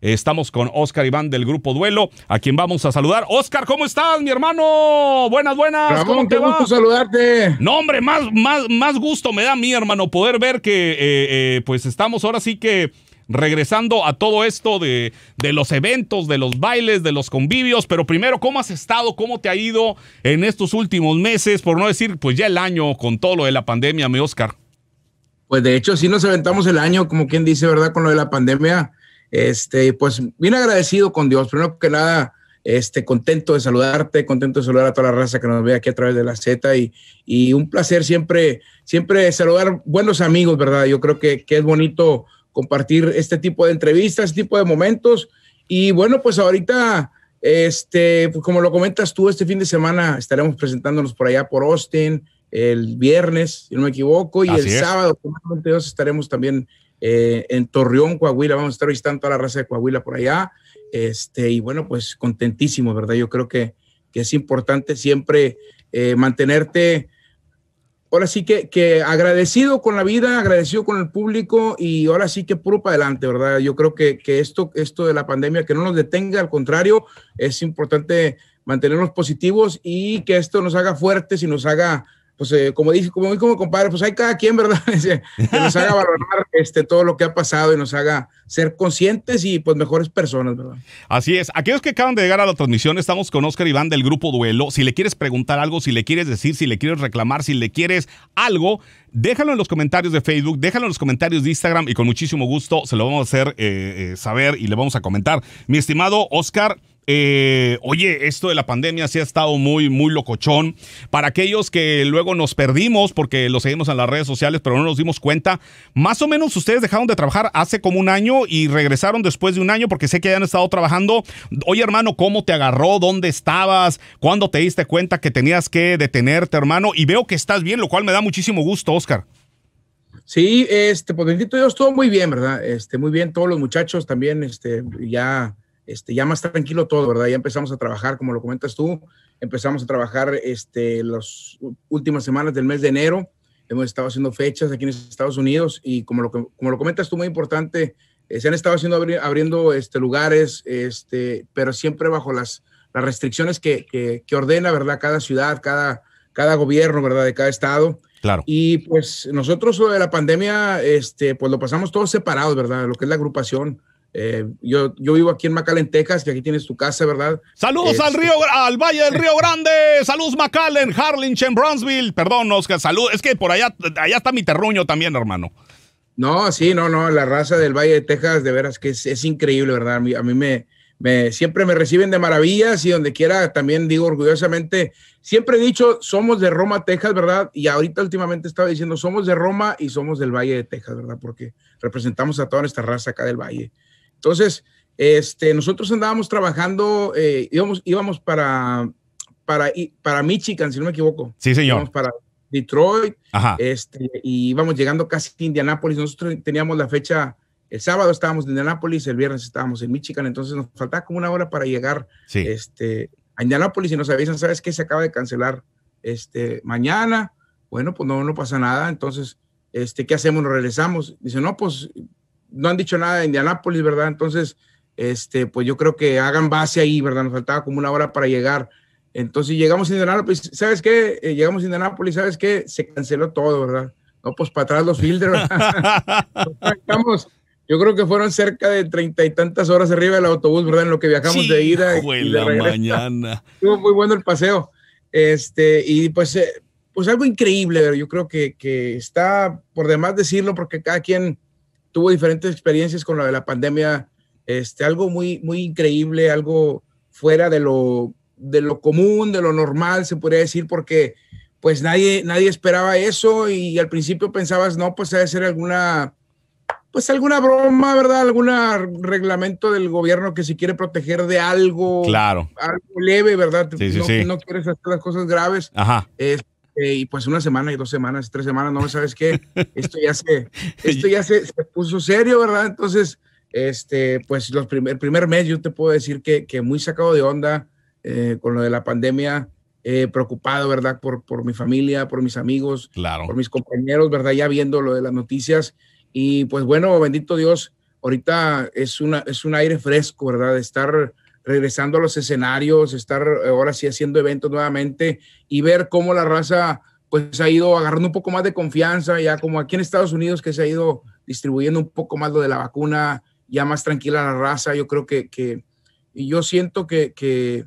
Estamos con Oscar Iván del Grupo Duelo, a quien vamos a saludar. Oscar, ¿cómo estás, mi hermano? Buenas, buenas. ¿Cómo te qué gusto saludarte. No, hombre, más, más, más gusto me da a hermano, poder ver que eh, eh, pues estamos ahora sí que regresando a todo esto de, de, los eventos, de los bailes, de los convivios. Pero primero, ¿cómo has estado? ¿Cómo te ha ido en estos últimos meses? Por no decir, pues ya el año con todo lo de la pandemia, mi Oscar. Pues de hecho, sí nos aventamos el año, como quien dice, ¿verdad? Con lo de la pandemia este, pues bien agradecido con Dios. Primero que nada, este, contento de saludarte, contento de saludar a toda la raza que nos ve aquí a través de la Z y, un placer siempre, siempre saludar buenos amigos, ¿verdad? Yo creo que, es bonito compartir este tipo de entrevistas, este tipo de momentos. Y bueno, pues ahorita, este, pues, como lo comentas tú, este fin de semana estaremos presentándonos por allá por Austin el viernes, si no me equivoco, y el el es. sábado, estaremos también eh, en Torreón, Coahuila, vamos a estar visitando a la raza de Coahuila por allá. Este, y bueno, pues contentísimo, ¿verdad? Yo creo que, que es importante siempre eh, mantenerte, ahora sí que, que, agradecido con la vida, agradecido con el público y ahora sí que puro para adelante, ¿verdad? Yo creo que, esto, esto de la pandemia, que no nos detenga, al contrario, es importante mantenernos positivos y que esto nos haga fuertes y nos haga pues eh, como dije, como como compadre, pues hay cada quien, ¿verdad? que nos haga valorar este, todo lo que ha pasado y nos haga ser conscientes y pues mejores personas, ¿verdad? Así es. Aquellos que acaban de llegar a la transmisión, estamos con Oscar Iván del Grupo Duelo. Si le quieres preguntar algo, si le quieres decir, si le quieres reclamar, si le quieres algo, déjalo en los comentarios de Facebook, déjalo en los comentarios de Instagram y con muchísimo gusto se lo vamos a hacer eh, eh, saber y le vamos a comentar. Mi estimado Oscar, eh, oye, esto de la pandemia sí ha estado muy, muy locochón. Para aquellos que luego nos perdimos porque lo seguimos en las redes sociales, pero no nos dimos cuenta, más o menos ustedes dejaron de trabajar hace como un año y regresaron después de un año porque sé que hayan estado trabajando. Oye, hermano, ¿cómo te agarró? ¿Dónde estabas? ¿Cuándo te diste cuenta que tenías que detenerte, hermano? Y veo que estás bien, lo cual me da muchísimo gusto, Oscar. Sí, este, porque bendito Dios, todo muy bien, ¿verdad? Este, muy bien, todos los muchachos también, este, ya este, ya más tranquilo todo, ¿verdad? Ya empezamos a trabajar, como lo comentas tú, empezamos a trabajar este, las últimas semanas del mes de enero, hemos estado haciendo fechas aquí en Estados Unidos y como lo, como lo comentas tú, muy importante, eh, se han estado haciendo, abriendo este, lugares, este, pero siempre bajo las, las restricciones que, que, ordena, ¿verdad? Cada ciudad, cada, cada gobierno, ¿verdad? De cada estado. Claro. Y pues nosotros de la pandemia, este, pues lo pasamos todos separados, ¿verdad? Lo que es la agrupación eh, yo, yo vivo aquí en McAllen, Texas, que aquí tienes tu casa, ¿verdad? Saludos al este, río, al Valle del Río Grande. Saludos McAllen, Harlingen, Brownsville. Perdón, Oscar, saludos. Es que por allá, allá está mi terruño también, hermano. No, sí, no, no. La raza del Valle de Texas, de veras que es, increíble, ¿verdad? A mí, me, me, siempre me reciben de maravillas y donde quiera también digo orgullosamente, siempre he dicho, somos de Roma, Texas, ¿verdad? Y ahorita últimamente estaba diciendo, somos de Roma y somos del Valle de Texas, ¿verdad? Porque representamos a toda nuestra raza acá del Valle. Entonces, este, nosotros andábamos trabajando, eh, íbamos, íbamos para, para, Michigan, si no me equivoco. Sí, señor. Íbamos para Detroit, Este, y íbamos llegando casi a Indianápolis. Nosotros teníamos la fecha, el sábado estábamos en Indianápolis, el viernes estábamos en Michigan, entonces nos faltaba como una hora para llegar este, a Indianápolis y nos avisan, ¿sabes qué? Se acaba de cancelar este, mañana. Bueno, pues no, no pasa nada, entonces... Este, ¿qué hacemos? ¿Nos regresamos? Dice, no, pues no han dicho nada de Indianápolis, ¿verdad? Entonces, este, pues yo creo que hagan base ahí, ¿verdad? Nos faltaba como una hora para llegar. Entonces llegamos a Indianápolis, ¿sabes qué? Eh, llegamos a Indianápolis, ¿sabes qué? Se canceló todo, ¿verdad? No, pues para atrás los filtros. yo creo que fueron cerca de treinta y tantas horas arriba del autobús, ¿verdad? En lo que viajamos de ida y de regreso. mañana. Estuvo muy bueno el paseo. Este, y pues, eh, pues algo increíble, ¿verdad? yo creo que, que está por demás decirlo porque cada quien tuvo diferentes experiencias con la de la pandemia, este, algo muy, muy increíble, algo fuera de lo, de lo común, de lo normal, se podría decir, porque pues nadie, nadie esperaba eso y al principio pensabas, no, pues debe ser alguna, pues alguna broma, ¿verdad? Algún reglamento del gobierno que se quiere proteger de algo. Claro. Algo leve, ¿verdad? no, quieres hacer las cosas graves. Ajá. Eh, y pues una semana y dos semanas, tres semanas, no sabes qué, esto ya se, esto ya se, puso serio, ¿verdad? Entonces, este, pues los primer, el primer mes yo te puedo decir que, que muy sacado de onda eh, con lo de la pandemia, eh, preocupado, ¿verdad? Por, por mi familia, por mis amigos, claro. por mis compañeros, ¿verdad? Ya viendo lo de las noticias. Y pues bueno, bendito Dios, ahorita es, una, es un aire fresco, ¿verdad? De estar regresando a los escenarios, estar eh, ahora sí haciendo eventos nuevamente y ver cómo la raza pues ha ido agarrando un poco más de confianza, ya como aquí en Estados Unidos que se ha ido distribuyendo un poco más lo de la vacuna, ya más tranquila la raza, yo creo que, que y yo siento que,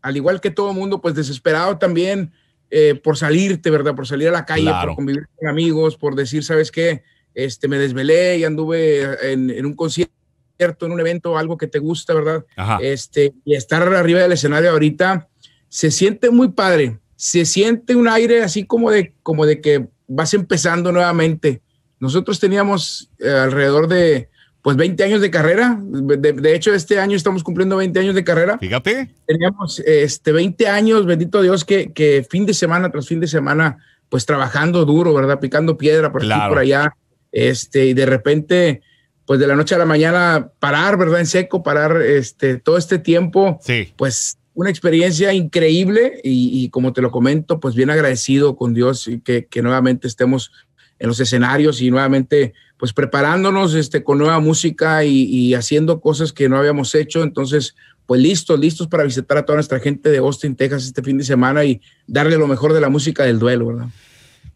al igual que todo mundo, pues desesperado también eh, por salirte, ¿verdad? Por salir a la calle, por convivir con amigos, por decir, ¿sabes qué? Este, me desvelé y anduve en un concierto en un evento, algo que te gusta, ¿verdad? Este, y estar arriba del escenario ahorita se siente muy padre. Se siente un aire así como de, como de que vas empezando nuevamente. Nosotros teníamos eh, alrededor de pues 20 años de carrera. De, hecho, este año estamos cumpliendo 20 años de carrera. Fíjate. Teníamos este 20 años, bendito Dios, que, fin de semana tras fin de semana, pues trabajando duro, ¿verdad? Picando piedra por claro. aquí por allá. Este, y de repente, pues de la noche a la mañana parar, ¿verdad? En seco, parar este, todo este tiempo, sí. pues una experiencia increíble y, como te lo comento, pues bien agradecido con Dios que, nuevamente estemos en los escenarios y nuevamente pues preparándonos este, con nueva música y, y haciendo cosas que no habíamos hecho. Entonces, pues listos, listos para visitar a toda nuestra gente de Austin, Texas este fin de semana y darle lo mejor de la música del duelo, ¿verdad?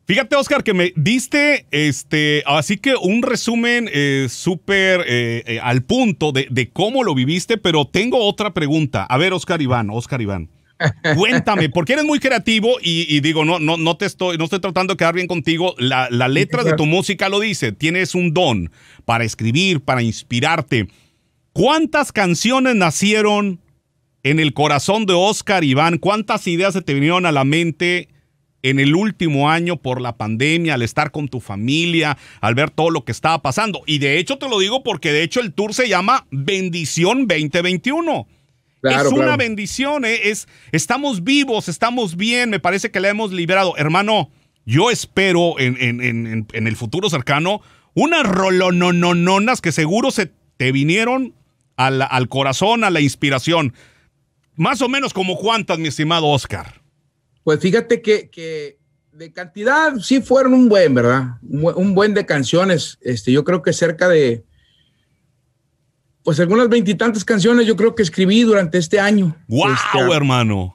Fíjate, Oscar, que me diste, este, así que un resumen eh, súper eh, eh, al punto de, cómo lo viviste, pero tengo otra pregunta. A ver, Oscar Iván, Oscar Iván. Cuéntame, porque eres muy creativo y, digo, no, no, no te estoy, no estoy tratando de quedar bien contigo. La, la letra de tu música lo dice, tienes un don para escribir, para inspirarte. ¿Cuántas canciones nacieron en el corazón de Oscar Iván? ¿Cuántas ideas se te vinieron a la mente en el último año por la pandemia, al estar con tu familia, al ver todo lo que estaba pasando. Y de hecho te lo digo porque de hecho el tour se llama Bendición 2021. es una bendición, eh, es, estamos vivos, estamos bien, me parece que la hemos liberado. Hermano, yo espero en, en, el futuro cercano unas rolononononas que seguro se te vinieron al, al corazón, a la inspiración. Más o menos como cuántas, mi estimado Oscar. Pues fíjate que, de cantidad sí fueron un buen, ¿verdad? Un, buen de canciones. Este, yo creo que cerca de, pues algunas veintitantas canciones yo creo que escribí durante este año. ¡Wow, este, hermano!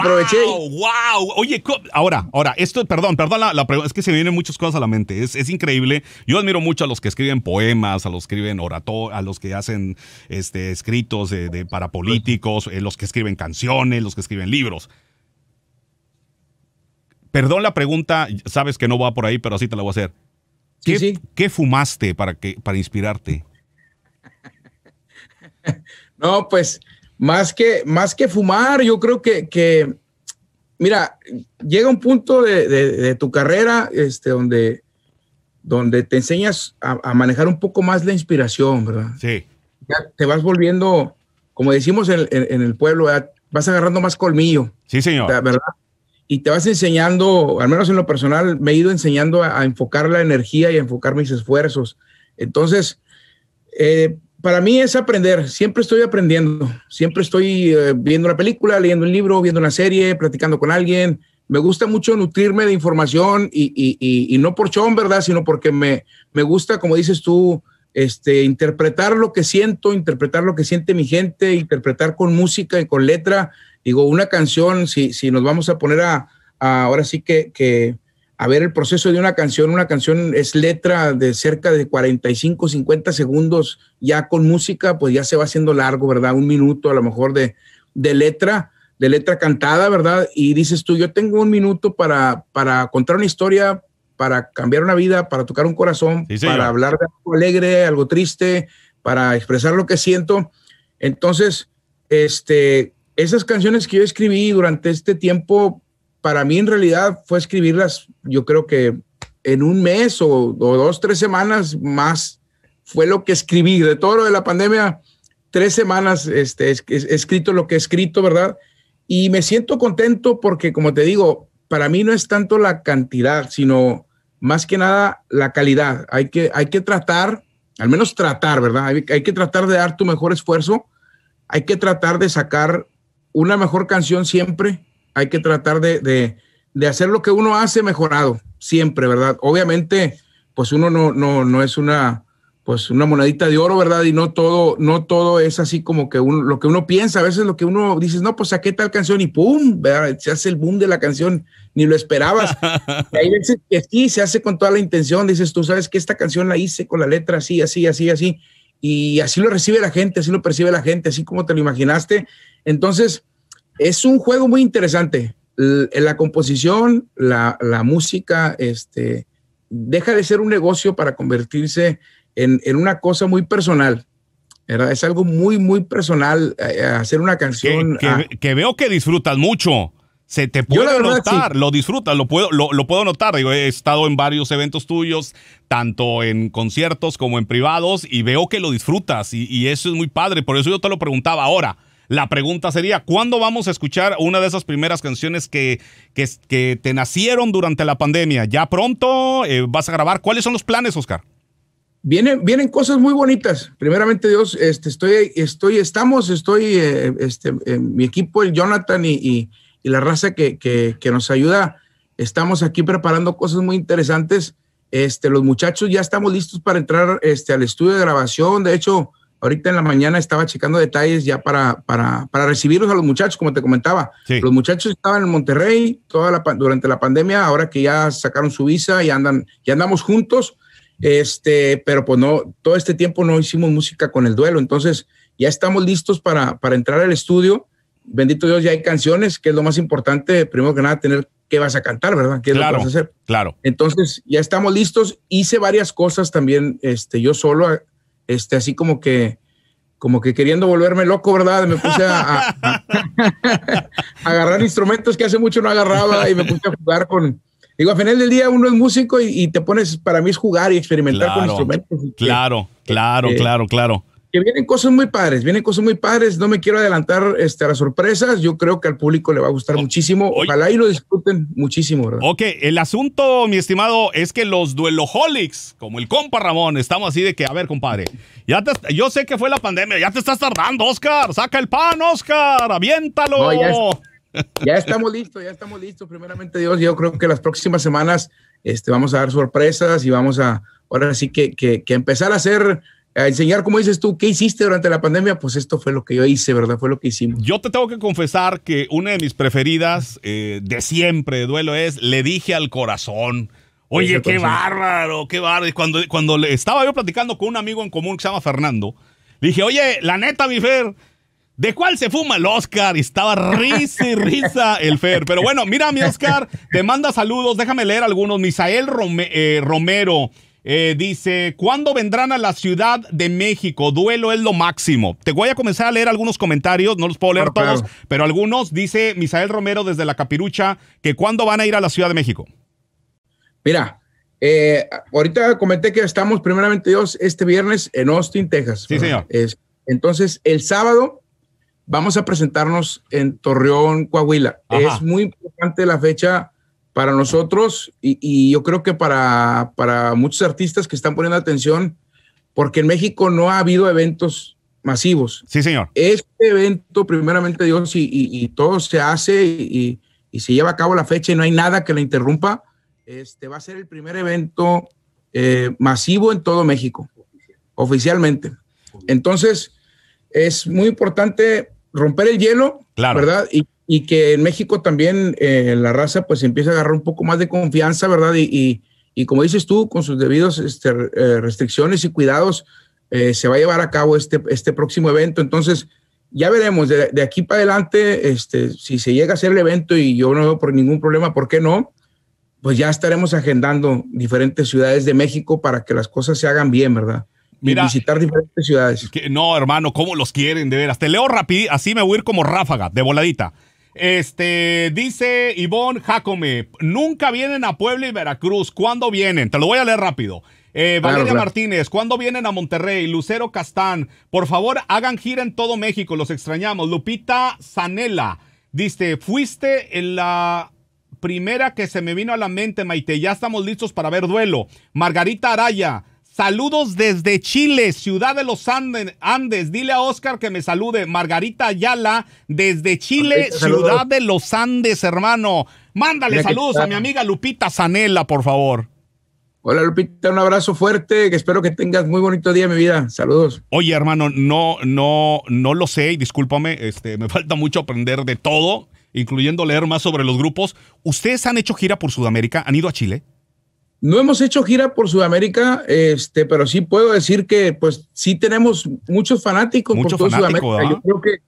Aproveché, wow, Oye, ahora, ahora, esto, perdón, perdón la, pregunta, es que se me vienen muchas cosas a la mente. Es, es, increíble. Yo admiro mucho a los que escriben poemas, a los que escriben orator, a los que hacen este, escritos de, para políticos, eh, los que escriben canciones, los que escriben libros perdón la pregunta, sabes que no va por ahí, pero así te la voy a hacer. ¿Qué, fumaste para, que, para inspirarte? no, pues más que, más que fumar, yo creo que, mira, llega un punto de, tu carrera este, donde, donde te enseñas a, manejar un poco más la inspiración, ¿verdad? Sí. Ya te vas volviendo, como decimos en, el pueblo, vas agarrando más colmillo. Sí, señor. ¿Verdad? y te vas enseñando, al menos en lo personal, me he ido enseñando a, enfocar la energía y a enfocar mis esfuerzos. Entonces, eh, para mí es aprender, siempre estoy aprendiendo, siempre estoy eh, viendo una película, leyendo un libro, viendo una serie, platicando con alguien. Me gusta mucho nutrirme de información y, no por chón, ¿verdad? Sino porque me, gusta, como dices tú, este, interpretar lo que siento, interpretar lo que siente mi gente, interpretar con música y con letra Digo, una canción, si, si nos vamos a poner a, ahora sí que, que, a ver el proceso de una canción, una canción es letra de cerca de 45, 50 segundos, ya con música, pues ya se va haciendo largo, ¿verdad? Un minuto a lo mejor de, de letra, de letra cantada, ¿verdad? Y dices tú, yo tengo un minuto para, para contar una historia, para cambiar una vida, para tocar un corazón, para hablar de algo alegre, algo triste, para expresar lo que siento. Entonces, este, esas canciones que yo escribí durante este tiempo, para mí en realidad fue escribirlas, yo creo que en un mes o, dos, tres semanas más fue lo que escribí. De todo lo de la pandemia, tres semanas este, he escrito lo que he escrito, ¿verdad? Y me siento contento porque, como te digo, para mí no es tanto la cantidad, sino más que nada la calidad. Hay que, hay que tratar, al menos tratar, ¿verdad? hay que tratar de dar tu mejor esfuerzo. Hay que tratar de sacar una mejor canción siempre. Hay que tratar de, hacer lo que uno hace mejorado, siempre, ¿verdad? Obviamente, pues uno no, no, no es una, pues una monedita de oro, ¿verdad? Y no todo, no todo es así como que uno, lo que uno piensa, a veces lo que uno dice, no, pues saqué tal canción y ¡pum! Se hace el boom de la canción, ni lo esperabas. y hay veces que sí, se hace con toda la intención, dices, tú sabes que esta canción la hice con la letra así, así, así, así, y así lo recibe la gente, así lo percibe la gente, así como te lo imaginaste, entonces, es un juego muy interesante. La, eh, la composición, la, música, este, deja de ser un negocio para convertirse en, una cosa muy personal. Es algo muy, muy personal eh, eh, hacer una canción. Que, veo que disfrutas mucho. Se te puede notar, lo disfrutas, lo puedo, lo, puedo notar. he estado en varios eventos tuyos, tanto en conciertos como en privados, y veo que lo disfrutas, y eso es muy padre. Por eso yo te lo preguntaba ahora. La pregunta sería, ¿cuándo vamos a escuchar una de esas primeras canciones que, que, te nacieron durante la pandemia? ¿Ya pronto eh, vas a grabar? ¿Cuáles son los planes, Oscar? Vienen, vienen cosas muy bonitas. Primeramente, Dios, este, estoy, estoy, estamos, estoy, eh, este, eh, mi equipo, el Jonathan y, la raza que, nos ayuda, estamos aquí preparando cosas muy interesantes. Este, los muchachos ya estamos listos para entrar este, al estudio de grabación. De hecho, Ahorita en la mañana estaba checando detalles ya para, para, para recibirlos a los muchachos, como te comentaba. Los muchachos estaban en Monterrey toda la, durante la pandemia, ahora que ya sacaron su visa y andan, ya andamos juntos. Este, pero pues no, todo este tiempo no hicimos música con el duelo. Entonces, ya estamos listos para, para entrar al estudio. Bendito Dios, ya hay canciones, que es lo más importante, primero que nada, tener qué vas a cantar, ¿verdad? ¿Qué claro, lo vas a hacer? Claro. Entonces, ya estamos listos. Hice varias cosas también, este, yo solo este, así como que, como que queriendo volverme loco, ¿verdad? Me puse a, agarrar instrumentos que hace mucho no agarraba y me puse a jugar con... Digo, al final del día uno es músico y, te pones, para mí es jugar y experimentar con instrumentos. Claro, claro, eh, claro, claro. Que vienen cosas muy padres, vienen cosas muy padres. No me quiero adelantar este, a las sorpresas. Yo creo que al público le va a gustar muchísimo. Ojalá y lo disfruten muchísimo, ¿verdad? Ok, el asunto, mi estimado, es que los dueloholics, como el compa Ramón, estamos así de que, a ver, compadre, ya yo sé que fue la pandemia, ya te estás tardando, Oscar. Saca el pan, Oscar, aviéntalo. ya, estamos listos, ya estamos listos. Primeramente, Dios, yo creo que las próximas semanas este, vamos a dar sorpresas y vamos a, ahora sí que, que empezar a hacer enseñar, como dices tú, qué hiciste durante la pandemia, pues esto fue lo que yo hice, ¿verdad? Fue lo que hicimos. Yo te tengo que confesar que una de mis preferidas eh, de siempre de duelo es Le dije al corazón. Oye, qué bárbaro, qué bárbaro. Cuando, cuando estaba yo platicando con un amigo en común que se llama Fernando, dije, oye, la neta, mi Fer, ¿De cuál se fuma el Oscar? Y estaba risa y risa el Fer. Pero bueno, mira, mi Oscar, te manda saludos. Déjame leer algunos. Misael eh, Romero. Eh, dice, ¿cuándo vendrán a la Ciudad de México? Duelo es lo máximo. Te voy a comenzar a leer algunos comentarios, no los puedo leer ah, todos, pero algunos. Dice Misael Romero desde La Capirucha, que ¿cuándo van a ir a la Ciudad de México? Mira, eh, ahorita comenté que estamos primeramente Dios este viernes en Austin, Texas. Sí, señor. entonces, el sábado vamos a presentarnos en Torreón, Coahuila. Es muy importante la fecha para nosotros y, yo creo que para, para, muchos artistas que están poniendo atención, porque en México no ha habido eventos masivos. Sí, señor. Este evento, primeramente Dios, y, y, todo se hace y, se lleva a cabo la fecha y no hay nada que la interrumpa, este va a ser el primer evento eh, masivo en todo México, oficialmente. Entonces, es muy importante romper el hielo, ¿verdad? Y y que en México también eh, la raza pues empieza a agarrar un poco más de confianza, ¿verdad? Y, y, como dices tú, con sus debidos este, eh, restricciones y cuidados, eh, se va a llevar a cabo este, este próximo evento. Entonces, ya veremos de, aquí para adelante, este, si se llega a hacer el evento y yo no veo por ningún problema, ¿por qué no? Pues ya estaremos agendando diferentes ciudades de México para que las cosas se hagan bien, ¿verdad? visitar diferentes ciudades. no, hermano, ¿cómo los quieren? De veras. Te leo rápido, así me voy a ir como ráfaga, de voladita. Este, dice Ivonne Jacome, nunca vienen a Puebla y Veracruz. ¿Cuándo vienen? Te lo voy a leer rápido. Eh, Valeria Martínez, ¿cuándo vienen a Monterrey? Lucero Castán, por favor, hagan gira en todo México, los extrañamos. Lupita Zanela, dice, fuiste en la primera que se me vino a la mente, Maite, ya estamos listos para ver duelo. Margarita Araya, Saludos desde Chile, ciudad de los Andes. Andes. Dile a Oscar que me salude. Margarita Ayala, desde Chile, ciudad de los Andes, hermano. Mándale saludos a mi amiga Lupita Zanella, por favor. Hola Lupita, un abrazo fuerte, que espero que tengas muy bonito día, mi vida. Saludos. Oye, hermano, no, no, no lo sé, y discúlpame, este, me falta mucho aprender de todo, incluyendo leer más sobre los grupos. ¿Ustedes han hecho gira por Sudamérica? ¿Han ido a Chile? No hemos hecho gira por Sudamérica, este, pero sí puedo decir que pues sí tenemos muchos fanáticos por Sudamérica. ¿ah? Yo creo que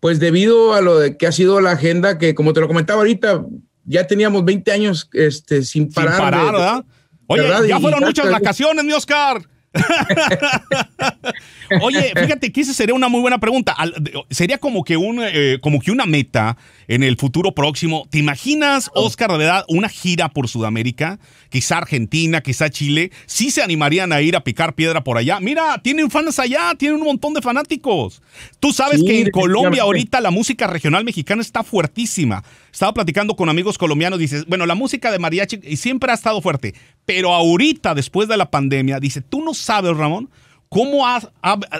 pues debido a lo de que ha sido la agenda que como te lo comentaba ahorita, ya teníamos 20 años este, sin parar. Sin parar, ¿verdad? Oye, ya fueron muchas vacaciones, mi Oscar. Oye, fíjate que esa sería una muy buena pregunta. Sería como que un, eh, como que una meta en el futuro próximo. ¿Te imaginas, oh. Oscar, de verdad, una gira por Sudamérica? Quizá Argentina, quizá Chile. ¿Sí se animarían a ir a picar piedra por allá? Mira, tienen fans allá, tienen un montón de fanáticos. Tú sabes que en Colombia ahorita la música regional mexicana está fuertísima. Estaba platicando con amigos colombianos, dices, bueno, la música de mariachi siempre ha estado fuerte, pero ahorita, después de la pandemia, dice, tú no sabes, Ramón, cómo ha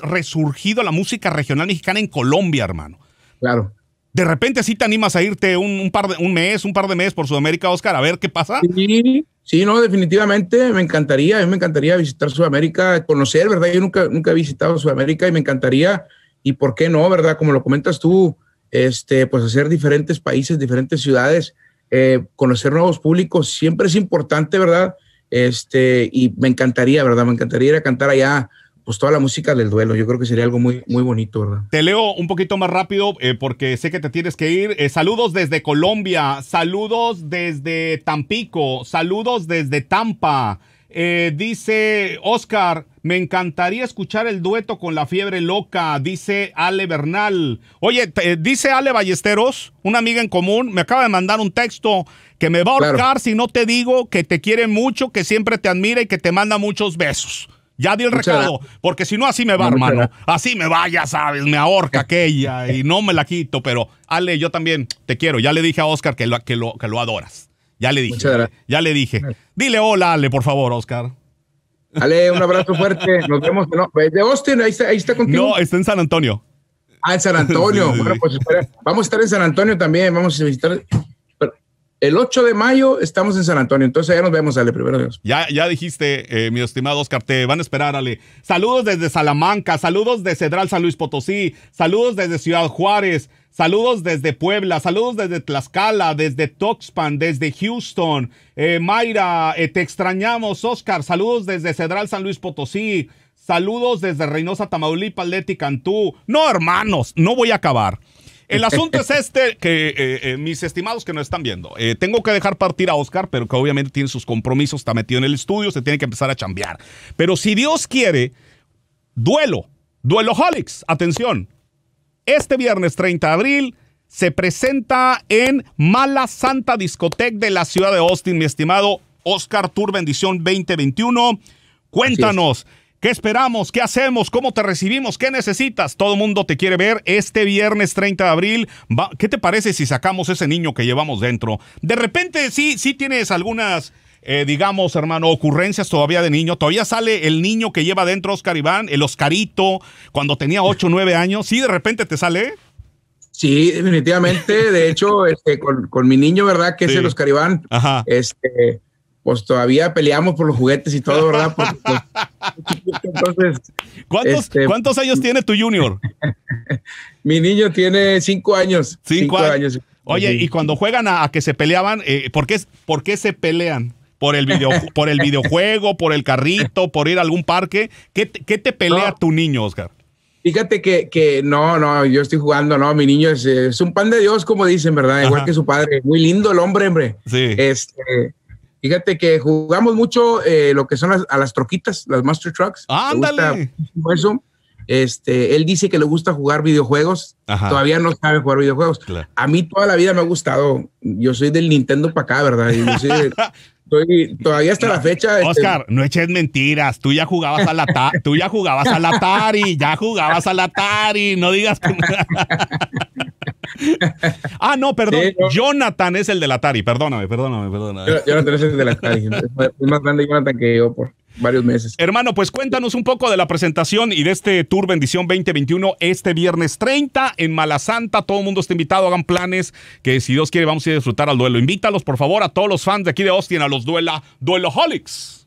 resurgido la música regional mexicana en Colombia, hermano. Claro de repente sí te animas a irte un, par de, un mes, un par de meses por Sudamérica, Oscar, a ver qué pasa. Sí, sí, no, definitivamente me encantaría, me encantaría visitar Sudamérica, conocer, ¿verdad? Yo nunca, nunca he visitado Sudamérica y me encantaría, y por qué no, ¿verdad? Como lo comentas tú, este, pues hacer diferentes países, diferentes ciudades, eh, conocer nuevos públicos, siempre es importante, ¿verdad? Este, y me encantaría, ¿verdad? Me encantaría ir a cantar allá pues toda la música del duelo. Yo creo que sería algo muy, muy bonito, ¿verdad? Te leo un poquito más rápido eh, porque sé que te tienes que ir. Eh, saludos desde Colombia, saludos desde Tampico, saludos desde Tampa. Eh, dice Oscar, me encantaría escuchar el dueto con la fiebre loca, dice Ale Bernal. Oye, dice Ale Ballesteros, una amiga en común, me acaba de mandar un texto que me va a ahorcar si no te digo que te quiere mucho, que siempre te admira y que te manda muchos besos. Ya di el recado, porque si no, así me va, hermano. Así me va, ya sabes, me ahorca aquella y no me la quito. Pero, Ale, yo también te quiero. Ya le dije a Oscar que lo, que lo, adoras. Ya le dije. Ya le dije. Dile hola, Ale, por favor, Oscar. Ale, un abrazo fuerte. Nos vemos. No, pues, de Austin, ahí está, contigo. No, está en San Antonio. Ah, en San Antonio. Bueno, pues espera. vamos a estar en San Antonio también. Vamos a visitar el 8 de mayo estamos en San Antonio, entonces ya nos vemos, Ale, primero Dios. Ya, ya dijiste, eh, mi estimado Oscar, te van a esperar, Ale. Saludos desde Salamanca, saludos de Cedral San Luis Potosí, saludos desde Ciudad Juárez, saludos desde Puebla, saludos desde Tlaxcala, desde Toxpan, desde Houston. Eh, Mayra, eh, te extrañamos, Oscar, saludos desde Cedral San Luis Potosí, saludos desde Reynosa, Tamaulipas, Leti Cantú. No, hermanos, no voy a acabar. El asunto es este, que eh, eh, mis estimados que nos están viendo, eh, tengo que dejar partir a Oscar, pero que obviamente tiene sus compromisos, está metido en el estudio, se tiene que empezar a chambear. Pero si Dios quiere, duelo, duelo Holix. atención. Este viernes 30 de abril se presenta en Mala Santa Discoteca de la ciudad de Austin, mi estimado Oscar Tour Bendición 2021. Cuéntanos. ¿Qué esperamos? ¿Qué hacemos? ¿Cómo te recibimos? ¿Qué necesitas? Todo mundo te quiere ver este viernes 30 de abril. ¿Qué te parece si sacamos ese niño que llevamos dentro? De repente sí, sí tienes algunas... Eh, digamos, hermano, ocurrencias todavía de niño. Todavía sale el niño que lleva dentro Oscar Iván, el Oscarito, cuando tenía 8 o 9 años. Sí, de repente te sale. ¿eh? Sí, definitivamente. De hecho, este, con, mi niño, ¿verdad? Que es el Oscar Iván. Este, pues todavía peleamos por los juguetes y todo, ¿verdad? Entonces, este, ¿Cuántos, años tiene tu junior? Mi niño tiene cinco años. Cinco, años. Oye, y cuando juegan a, que se peleaban, eh, ¿por, qué, se pelean? por el, por el videojuego, por el carrito, por ir a algún parque. ¿Qué, te, pelea tu niño, Oscar? Fíjate que, no, no, yo estoy jugando, no, mi niño es, un pan de Dios, como dicen, ¿verdad? Igual que su padre. Muy lindo el hombre, hombre. Sí. Este, Fíjate que jugamos mucho eh, lo que son las, a las troquitas, las Master Trucks. ¡Ándale! Eso. Este, él dice que le gusta jugar videojuegos. Todavía no sabe jugar videojuegos. A mí toda la vida me ha gustado. Yo soy del Nintendo para acá, ¿verdad? todavía hasta la fecha. Este, Oscar, no eches mentiras. Tú ya jugabas al Atari, tú ya jugabas al Atari, ya jugabas Atari. No digas ah, no, perdón. Jonathan es el del Atari. Perdóname, perdóname, perdóname. Jonathan es el del Atari. es más grande Jonathan que yo por varios meses. Hermano, pues cuéntanos un poco de la presentación y de este Tour Bendición 2021 este viernes 30 en Malasanta. Todo el mundo está invitado, hagan planes que si Dios quiere vamos a disfrutar al duelo. Invítalos, por favor, a todos los fans de aquí de Austin, a los duela, dueloholics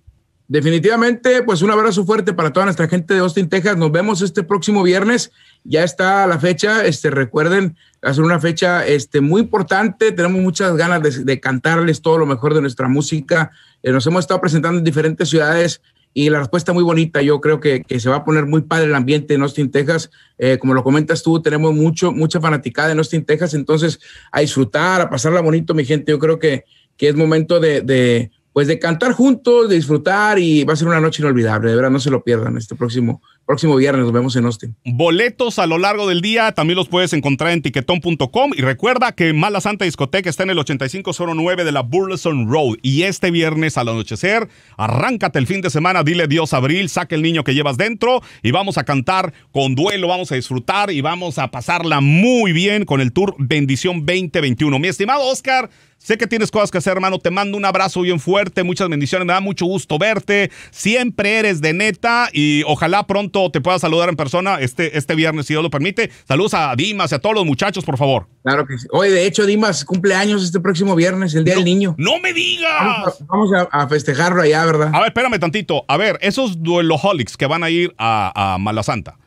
definitivamente, pues un abrazo fuerte para toda nuestra gente de Austin, Texas. Nos vemos este próximo viernes. Ya está la fecha. Este, recuerden hacer una fecha este, muy importante. Tenemos muchas ganas de, de cantarles todo lo mejor de nuestra música. Eh, nos hemos estado presentando en diferentes ciudades y la respuesta muy bonita. Yo creo que, que, se va a poner muy padre el ambiente en Austin, Texas. Eh, como lo comentas tú, tenemos mucho, mucha fanaticada en Austin, Texas. Entonces, a disfrutar, a pasarla bonito, mi gente. Yo creo que, que es momento de, de pues de cantar juntos, de disfrutar y va a ser una noche inolvidable. De verdad, no se lo pierdan este próximo, próximo viernes. Nos vemos en Austin. Boletos a lo largo del día también los puedes encontrar en tiquetón.com y recuerda que Mala Santa Discoteca está en el 8509 de la Burleson Road y este viernes al anochecer, arráncate el fin de semana, dile Dios Abril, saca el niño que llevas dentro y vamos a cantar con duelo, vamos a disfrutar y vamos a pasarla muy bien con el tour Bendición 2021. Mi estimado Oscar, Sé que tienes cosas que hacer, hermano. Te mando un abrazo bien fuerte, muchas bendiciones. Me da mucho gusto verte. Siempre eres de neta y ojalá pronto te pueda saludar en persona este, este viernes, si Dios lo permite. Saludos a Dimas y a todos los muchachos, por favor. Claro que sí. hoy de hecho, Dimas cumple años este próximo viernes, el Día del Niño. ¡No me digas! Vamos, a, festejarlo allá, ¿verdad? A ver, espérame tantito. A ver, esos dueloholics que van a ir a, a Malasanta,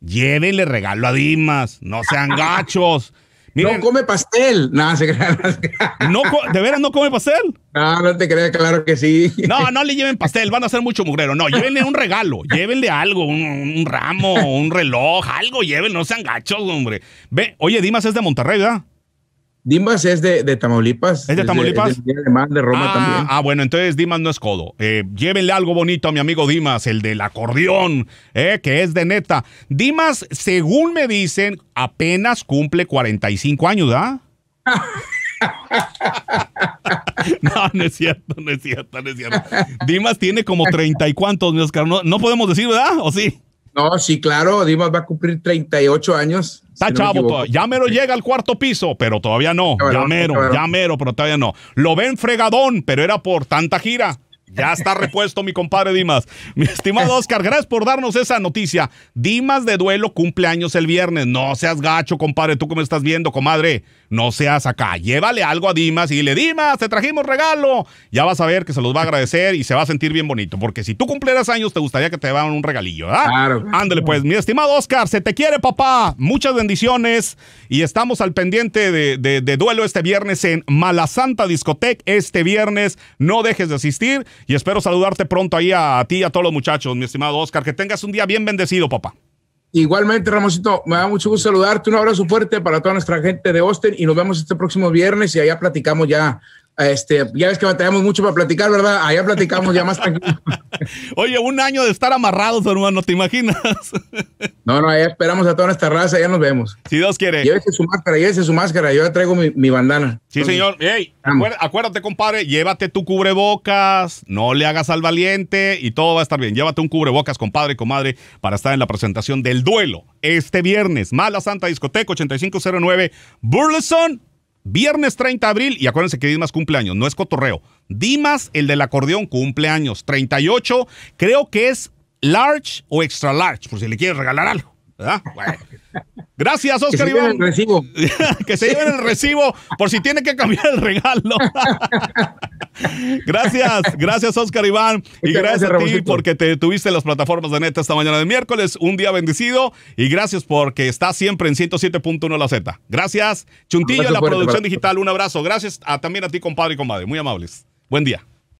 llévenle regalo a Dimas. No sean gachos no come pastel. No, se no, ¿De veras no come pastel? No, no te creas, claro que sí. No, no le lleven pastel, van a ser mucho mugrero. No, llévenle un regalo, llévenle algo, un, ramo, un reloj, algo, llévenlo, no sean gachos, hombre. Ve, oye, Dimas es de Monterrey, ¿verdad? Dimas es de, de Tamaulipas. ¿Es de Tamaulipas? de, Roma ah, también. Ah, bueno, entonces Dimas no es codo. Eh, llévenle algo bonito a mi amigo Dimas, el del acordeón, eh, que es de neta. Dimas, según me dicen, apenas cumple 45 años, ¿ah? no, no es cierto, no es cierto, no es cierto. Dimas tiene como 30 y cuantos, no podemos decir, ¿verdad? ¿O sí? No, sí, claro, Dimas va a cumplir 38 años. Está chavo, ya mero llega al cuarto piso, pero todavía no. ya mero, ya mero, pero todavía no. Lo ven fregadón, pero era por tanta gira. Ya está repuesto mi compadre Dimas. Mi estimado Oscar, gracias por darnos esa noticia. Dimas de duelo cumple años el viernes. No seas gacho, compadre, tú que me estás viendo, comadre. No seas acá. Llévale algo a Dimas y dile, Dimas, te trajimos regalo. Ya vas a ver que se los va a agradecer y se va a sentir bien bonito. Porque si tú cumplieras años, te gustaría que te dieran un regalillo, ¿verdad? Claro. Ándale, pues, mi estimado Oscar, se te quiere, papá. Muchas bendiciones. Y estamos al pendiente de, duelo este viernes en Malasanta Discotec. Este viernes, no dejes de asistir. Y espero saludarte pronto ahí a, a ti y a todos los muchachos, mi estimado Oscar. Que tengas un día bien bendecido, papá. Igualmente, Ramosito, me da mucho gusto saludarte. Un abrazo fuerte para toda nuestra gente de Austin y nos vemos este próximo viernes y allá platicamos ya este, ya ves que batallamos mucho para platicar, ¿verdad? Allá platicamos ya más tranquilo. Oye, un año de estar amarrados, hermano, ¿te imaginas? no, no, allá esperamos a toda nuestra raza, ya nos vemos. Si Dios quiere. Llévese su máscara, llévese su máscara, yo traigo mi, bandana. Sí, señor. acuérdate, compadre, llévate tu cubrebocas, no le hagas al valiente y todo va a estar bien. Llévate un cubrebocas, compadre y comadre, para estar en la presentación del duelo este viernes. Mala Santa Discoteca 8509 Burleson Viernes 30 de abril, y acuérdense que Dimas cumpleaños, no es cotorreo. Dimas, el del acordeón, cumpleaños. 38, creo que es large o extra large, por si le quieres regalar algo. Gracias, Oscar Iván. que se lleven el recibo por si tiene que cambiar el regalo. gracias, gracias, Oscar Iván. Y gracias, a ti porque te tuviste en las plataformas de neta esta mañana de miércoles. Un día bendecido. Y gracias porque estás siempre en 107.1 La Z. Gracias, Chuntillo, la producción digital. Un abrazo. Gracias también a ti, compadre y comadre. Muy amables. Buen día.